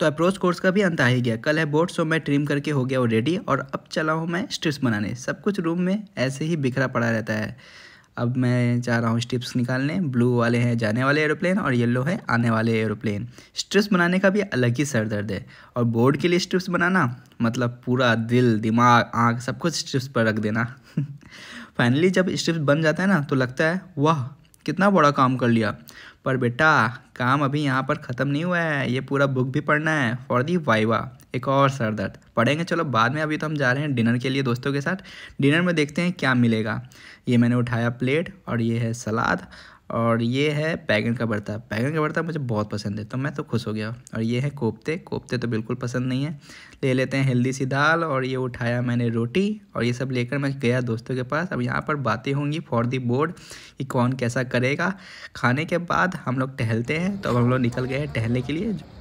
तो approach course का भी अंत आ ही गया कल है बोर्ड सो मैं ट्रिम करके हो गया वो रेडी और अब चला हूँ मैं स्ट्रिप्स बनाने सब कुछ रूम में ऐसे ही बिखरा पड़ा रहता है अब मैं जा रहा हूँ स्ट्रिप्स निकालने ब्लू वाले हैं जाने वाले एरोप्लेन और येलो है आने वाले एरोप्लेन स्ट्रिप्स बनाने का भी अलग ही सर दर्द है और बोर्ड के लिए स्ट्रिप्स बनाना मतलब पूरा दिल दिमाग आँख सब कुछ स्ट्रिप्स पर रख देना फाइनली जब स्ट्रिप्स बन जाता है ना तो लगता है वाह कितना बड़ा काम कर लिया पर बेटा काम अभी यहाँ पर ख़त्म नहीं हुआ है ये पूरा बुक भी पढ़ना है फॉर दी वाइवा एक और सर दर्द पढ़ेंगे चलो बाद में अभी तो हम जा रहे हैं डिनर के लिए दोस्तों के साथ डिनर में देखते हैं क्या मिलेगा ये मैंने उठाया प्लेट और ये है सलाद और ये है बैगन का भरता बैगन का भरता मुझे बहुत पसंद है तो मैं तो खुश हो गया और ये है कोफ्ते कोफ्ते तो बिल्कुल पसंद नहीं है ले लेते हैं हेल्दी सी दाल और ये उठाया मैंने रोटी और ये सब लेकर मैं गया दोस्तों के पास अब यहाँ पर बातें होंगी फॉर दी बोर्ड कि कौन कैसा करेगा खाने के बाद हम लोग टहलते हैं तो अब हम लोग निकल गए हैं टहलने के लिए